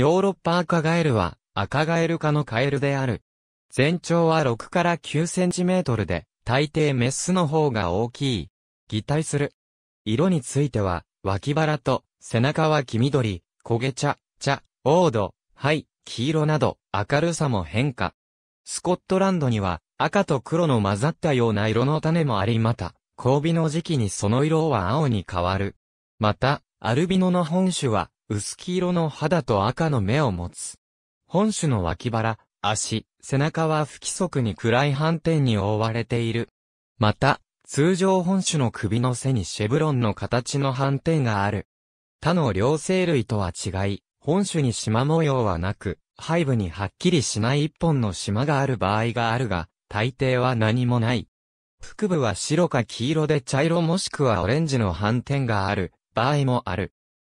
ヨーロッパ赤ガエルは赤ガエル科のカエルである。全長は6から9センチメートルで、大抵メスの方が大きい。擬態する。色については、脇腹と背中は黄緑、焦げ茶、茶、黄土、灰、黄色など明るさも変化。スコットランドには赤と黒の混ざったような色の種もありまた、交尾の時期にその色は青に変わる。また、アルビノの本種は薄黄色の肌と赤の目を持つ。本種の脇腹、足、背中は不規則に暗い斑点に覆われている。また、通常本種の首の背にシェブロンの形の斑点がある。他の両生類とは違い、本種に縞模様はなく、背部にはっきりしない一本の縞がある場合があるが、大抵は何もない。腹部は白か黄色で茶色もしくはオレンジの斑点がある場合もある。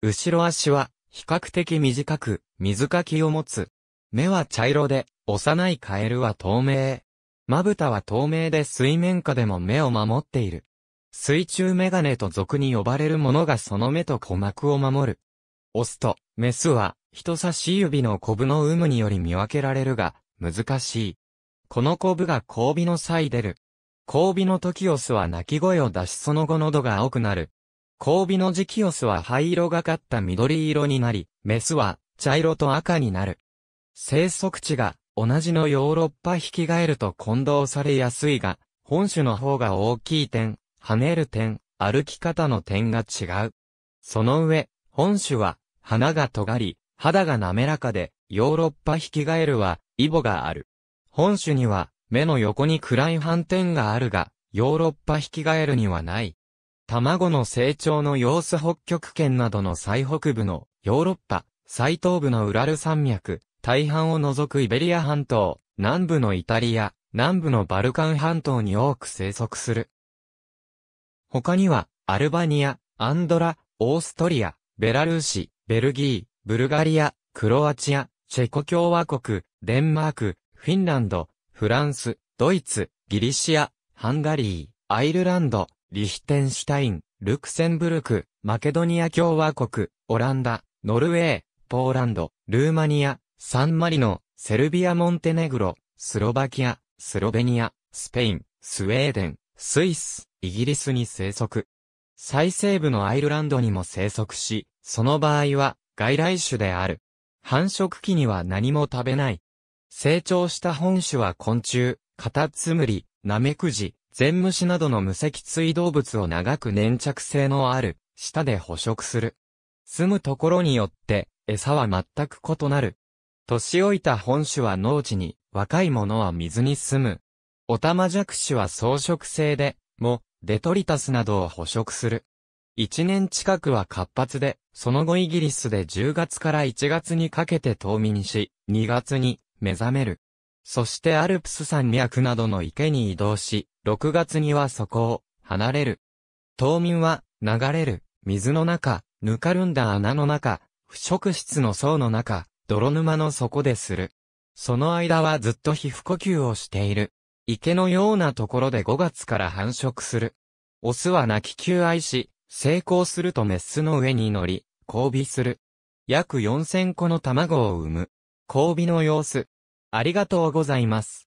後ろ足は比較的短く水かきを持つ。目は茶色で、幼いカエルは透明。まぶたは透明で水面下でも目を守っている。水中メガネと俗に呼ばれるものがその目と鼓膜を守る。オスとメスは人差し指のコブの有無により見分けられるが、難しい。このコブが交尾の際出る。交尾の時オスは鳴き声を出しその後喉が青くなる。交尾の時期オスは灰色がかった緑色になり、メスは茶色と赤になる。生息地が同じのヨーロッパヒキガエルと混同されやすいが、本種の方が大きい点、跳ねる点、歩き方の点が違う。その上、本種は花が尖り、肌が滑らかで、ヨーロッパヒキガエルはイボがある。本種には目の横に暗い斑点があるが、ヨーロッパヒキガエルにはない。卵の成長の様子北極圏などの最北部のヨーロッパ、最東部のウラル山脈、大半を除くイベリア半島、南部のイタリア、南部のバルカン半島に多く生息する。他には、アルバニア、アンドラ、オーストリア、ベラルーシ、ベルギー、ブルガリア、クロアチア、チェコ共和国、デンマーク、フィンランド、フランス、ドイツ、ギリシア、ハンガリー、アイルランド、リヒテンシュタイン、ルクセンブルク、マケドニア共和国、オランダ、ノルウェー、ポーランド、ルーマニア、サンマリノ、セルビア・モンテネグロ、スロバキア、スロベニア、スペイン、スウェーデン、スイス、イギリスに生息。最西部のアイルランドにも生息し、その場合は外来種である。繁殖期には何も食べない。成長した本種は昆虫、カタツムリ、ナメクジ、全虫などの無脊椎動物を長く粘着性のある、舌で捕食する。住むところによって、餌は全く異なる。年老いた本種は農地に、若いものは水に住む。オタマジャクシは草食性で、も、デトリタスなどを捕食する。一年近くは活発で、その後イギリスで10月から1月にかけて冬眠し、2月に目覚める。そしてアルプス山脈などの池に移動し、6月にはそこを離れる。島民は流れる水の中、ぬかるんだ穴の中、腐食室の層の中、泥沼の底でする。その間はずっと皮膚呼吸をしている。池のようなところで5月から繁殖する。オスは鳴き求愛し、成功するとメスの上に乗り、交尾する。約4000個の卵を産む。交尾の様子、ありがとうございます。